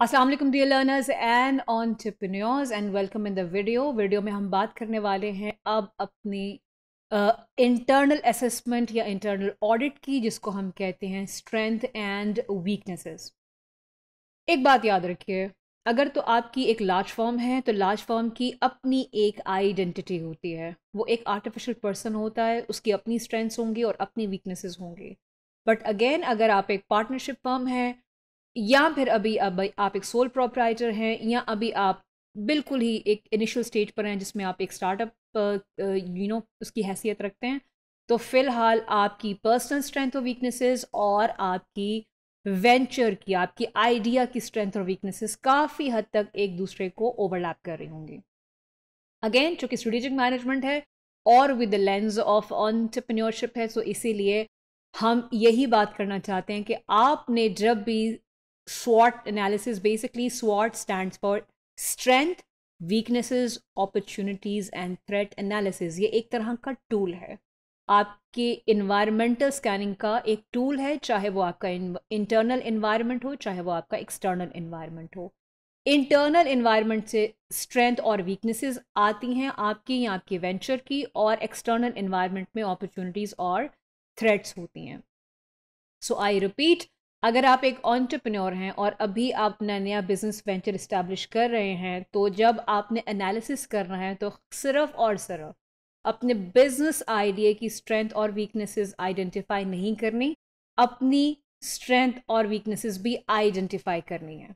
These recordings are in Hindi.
Aslam dear learners and entrepreneurs and welcome in the video video में हम बात करने वाले हैं अब अपनी इंटरनल uh, असेसमेंट या इंटरनल ऑडिट की जिसको हम कहते हैं स्ट्रेंथ एंड वीकनेसेस एक बात याद रखिए अगर तो आपकी एक लार्ज फॉर्म है तो लार्ज फॉर्म की अपनी एक आइडेंटिटी होती है वो एक आर्टिफिशियल पर्सन होता है उसकी अपनी स्ट्रेंथ्स होंगी और अपनी वीकनेसेस होंगी बट अगेन अगर आप एक पार्टनरशिप फॉर्म है या फिर अभी अब आप एक सोल प्रोपराइटर हैं या अभी आप बिल्कुल ही एक इनिशियल स्टेज पर हैं जिसमें आप एक स्टार्टअप यू नो उसकी हैसियत रखते हैं तो फ़िलहाल आपकी पर्सनल स्ट्रेंथ और वीकनेसेस और आपकी वेंचर की आपकी आइडिया की स्ट्रेंथ और वीकनेसेस काफ़ी हद तक एक दूसरे को ओवरलैप कर रही होंगी अगेन चूंकि स्ट्रेटेजिक मैनेजमेंट है और with the lens of entrepreneurship है सो इसीलिए हम यही बात करना चाहते हैं कि आपने जब भी SWOT analysis. Basically, SWOT stands for strength, weaknesses, opportunities and threat analysis. ये एक तरह का tool है आपके इन्वायरमेंटल स्कैनिंग का एक टूल है चाहे वो आपका इंटरनल इन्वायरमेंट हो चाहे वो आपका एक्सटर्नल इन्वायरमेंट हो इंटरनल इन्वायरमेंट से स्ट्रेंथ और वीकनेसेस आती हैं आपकी या आपके वेंचर की और एक्सटर्नल इन्वायरमेंट में अपॉर्चुनिटीज़ और थ्रेट्स होती हैं सो आई रिपीट अगर आप एक ऑन्टरप्रनोर हैं और अभी आप अपना नया बिजनेस वेंचर इस्टेब्लिश कर रहे हैं तो जब आपने एनालिसिस करना है तो सिर्फ और सिर्फ अपने बिजनेस आइडिया की स्ट्रेंथ और वीकनेसेस आइडेंटिफाई नहीं करनी अपनी स्ट्रेंथ और वीकनेसेस भी आइडेंटिफाई करनी है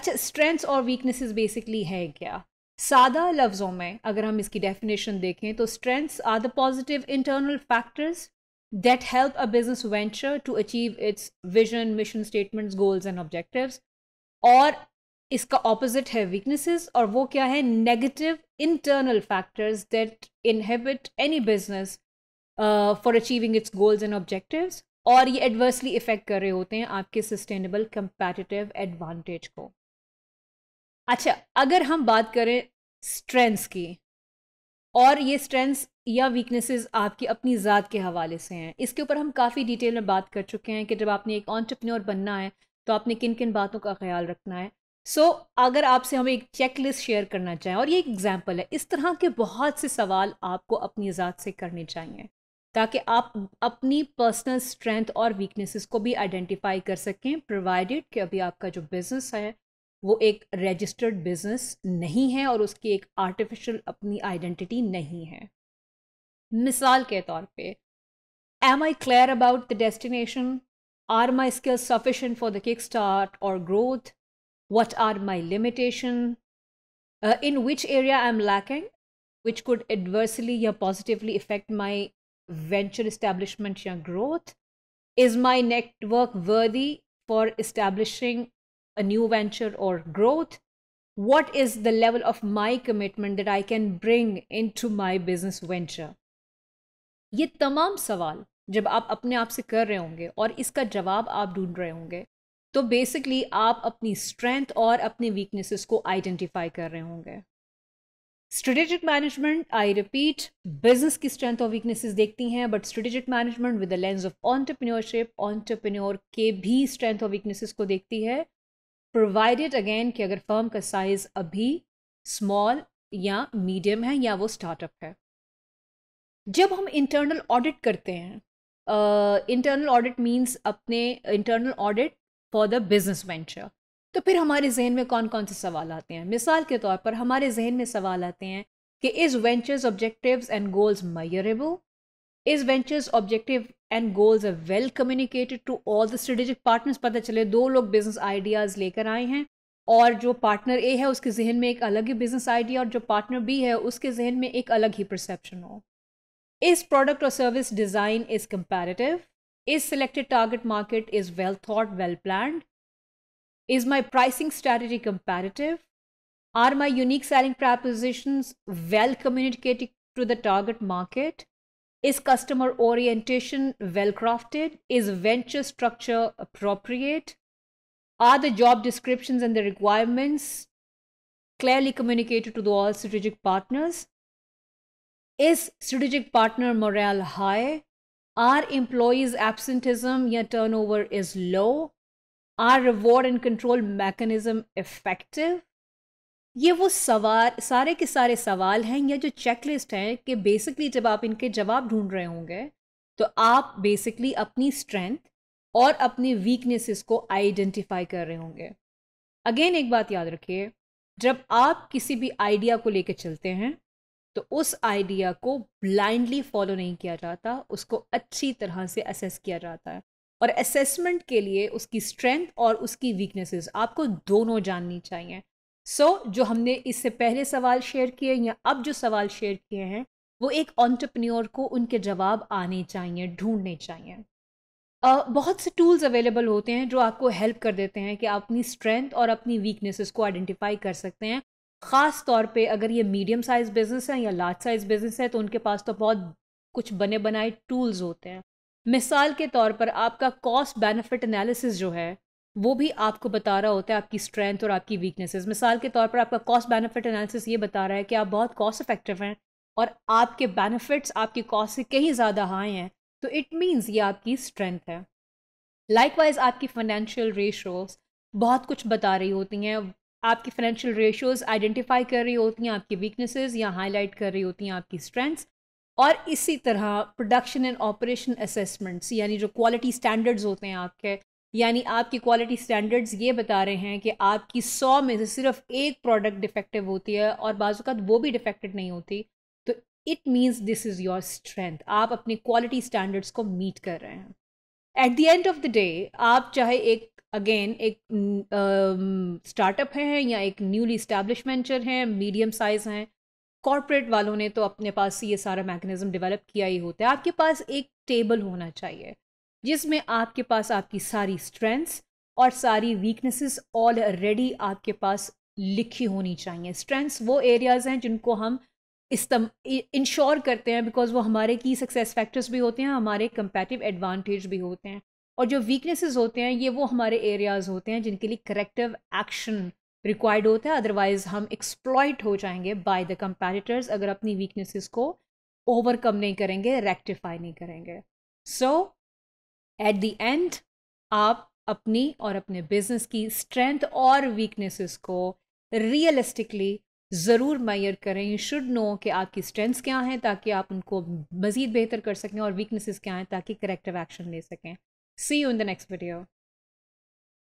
अच्छा स्ट्रेंथ्स और वीकनेसेस बेसिकली है क्या सादा लफ्ज़ों में अगर हम इसकी डेफिनेशन देखें तो strengths are the positive internal factors that help a business venture to achieve its vision, mission statements, goals and objectives Or is opposite है weaknesses or वो क्या negative internal factors that inhibit any business uh, for achieving its goals and objectives और ये adversely affect कर रहे होते हैं आपके sustainable competitive advantage को अच्छा अगर हम बात करें strengths की और ये स्ट्रेंथ्स या वीकनेसेस आपकी अपनी ज़ात के हवाले से हैं इसके ऊपर हम काफ़ी डिटेल में बात कर चुके हैं कि जब आपने एक ऑन्टरप्रन्योर बनना है तो आपने किन किन बातों का ख्याल रखना है सो so, अगर आपसे हम एक चेक लिस्ट शेयर करना चाहें और ये एक एग्ज़ाम्पल है इस तरह के बहुत से सवाल आपको अपनी ज़ात से करने चाहिए ताकि आप अपनी पर्सनल स्ट्रेंथ और वीकनेसेस को भी आइडेंटिफाई कर सकें प्रोवाइडेड कि अभी आपका जो बिज़नेस है वो एक रजिस्टर्ड बिजनेस नहीं है और उसकी एक आर्टिफिशियल अपनी आइडेंटिटी नहीं है मिसाल के तौर पे am I clear about the destination are my skills sufficient for the kick start और growth what are my limitation in which area I am lacking which could adversely या positively affect my venture establishment या growth is my network worthy for establishing a new venture or growth what is the level of my commitment that i can bring into my business venture ये तमाम सवाल जब आप अपने आप से कर रहे होंगे और इसका जवाब आप ढूंढ रहे होंगे तो बेसिकली आप अपनी स्ट्रेंथ और अपने वीकनेसेस को आइडेंटिफाई कर रहे होंगे strategic management I repeat business की स्ट्रेंथ और वीकनेसेस देखती हैं but strategic management with the lens of entrepreneurship entrepreneur के भी स्ट्रेंथ और वीकनेसेस को देखती है प्रोवाइडेड अगेन कि अगर फर्म का साइज़ अभी स्मॉल या मीडियम है या वो स्टार्टअप है जब हम इंटरनल ऑडिट करते हैं इंटरनल ऑडिट मींस अपने internal audit for the business venture तो फिर हमारे जहन में कौन कौन से सवाल आते हैं मिसाल के तौर पर हमारे जहन में सवाल आते हैं कि is ventures objectives and goals measurable is ventures objective and goals are well communicated to all the strategic partners पता चले दो लोग बिजनेस आइडियाज़ लेकर आए हैं और जो पार्टनर ए है उसके जहन में एक अलग ही बिजनेस आइडिया और जो पार्टनर बी है उसके जहन में एक अलग ही परसेप्शन हो इस प्रोडक्ट और service design is comparative is selected target market is well thought well plan is my pricing strategy comparative are my unique selling propositions well communicating to the target market Is customer orientation well crafted? Is venture structure appropriate? Are the job descriptions and the requirements clearly communicated to the all strategic partners? Is strategic partner morale high? Are employees' absenteeism or turnover is low? Are reward and control mechanism effective? ये वो सवाल सारे के सारे सवाल हैं या जो चेकलिस्ट हैं कि बेसिकली जब आप इनके जवाब ढूंढ रहे होंगे तो आप बेसिकली अपनी स्ट्रेंथ और अपने वीकनेसेस को आइडेंटिफाई कर रहे होंगे अगेन एक बात याद रखिए जब आप किसी भी आइडिया को लेकर चलते हैं तो उस आइडिया को ब्लाइंडली फॉलो नहीं किया जाता उसको अच्छी तरह से असेस किया जाता है और असेसमेंट के लिए उसकी स्ट्रेंथ और उसकी वीकनेसेस आपको दोनों जाननी चाहिए सो so, जो हमने इससे पहले सवाल शेयर किए या अब जो सवाल शेयर किए हैं वो एक ऑन्टरप्रन्योर को उनके जवाब आने चाहिए ढूंढने चाहिए uh, बहुत से टूल्स अवेलेबल होते हैं जो आपको हेल्प कर देते हैं कि आप अपनी स्ट्रेंथ और अपनी वीकनेसेस को आइडेंटिफाई कर सकते हैं ख़ास तौर पे अगर ये मीडियम साइज़ बिजनेस है या लार्ज साइज़ बिजनेस है तो उनके पास तो बहुत कुछ बने बनाए टूल्स होते हैं मिसाल के तौर पर आपका कॉस्ट बेनिफिट एनालिसिस जो है वो भी आपको बता रहा होता है आपकी स्ट्रेंथ और आपकी वीकनेसेस मिसाल के तौर पर आपका कॉस्ट बेनिफिट एनालिसिस ये बता रहा है कि आप बहुत कॉस्ट इफेक्टिव हैं और आपके बेनिफिट्स आपकी कॉस्ट से कहीं ज़्यादा हाई हैं तो इट मीन्स ये आपकी स्ट्रेंथ है लाइकवाइज आपकी फाइनेंशियल रेशोज बहुत कुछ बता रही होती हैं आपकी फाइनेंशियल रेशोज आइडेंटिफाई कर रही होती हैं आपकी वीकनेसेस या हाईलाइट कर रही होती हैं आपकी स्ट्रेंथ्स और इसी तरह प्रोडक्शन एंड ऑपरेशन असेसमेंट्स यानी जो क्वालिटी स्टैंडर्ड्स होते हैं आपके यानी आपकी क्वालिटी स्टैंडर्ड्स ये बता रहे हैं कि आपकी सौ में से सिर्फ एक प्रोडक्ट डिफेक्टिव होती है और बाज़ात वो भी डिफेक्टेड नहीं होती तो it means this is your strength आप अपने क्वालिटी स्टैंडर्ड्स को मीट कर रहे हैं at the end of the day आप चाहे एक अगेन एक स्टार्टअप uh, हैं या एक न्यूली स्टैब्लिशमेंटर हैं मीडियम साइज़ हैं कॉरपोरेट वालों ने तो अपने पास ये सारा मैकेनिज़्म डेवलप किया ही होता है आपके पास एक टेबल होना चाहिए जिसमें आपके पास आपकी सारी स्ट्रेंथ्स और सारी वीकनेसेस ऑलरेडी आपके पास लिखी होनी चाहिए स्ट्रेंथ्स वो एरियाज़ हैं जिनको हम इस्तम इंश्योर करते हैं बिकॉज वो हमारे की सक्सेस फैक्टर्स भी होते हैं हमारे कंपेटिव एडवांटेज भी होते हैं और जो वीकनेसेस होते हैं ये वो हमारे एरियाज़ होते हैं जिनके लिए करेक्टिव एक्शन रिक्वायर्ड होता है अदरवाइज हम एक्सप्लॉयट हो जाएंगे बाय द कंपेटिटर्स अगर अपनी वीकनेसेस को ओवरकम नहीं करेंगे रेक्टिफाई नहीं करेंगे so so, at the end आप अपनी और अपने बिजनेस की स्ट्रेंथ और वीकनेसेस को रियलिस्टिकली ज़रूर मैयर करें यू शुड नो कि आपकी स्ट्रेंथ्स क्या हैं ताकि आप उनको मज़ीद बेहतर कर सकें और वीकनेसेस क्या हैं ताकि करेक्टिव एक्शन ले सकें see you in the next video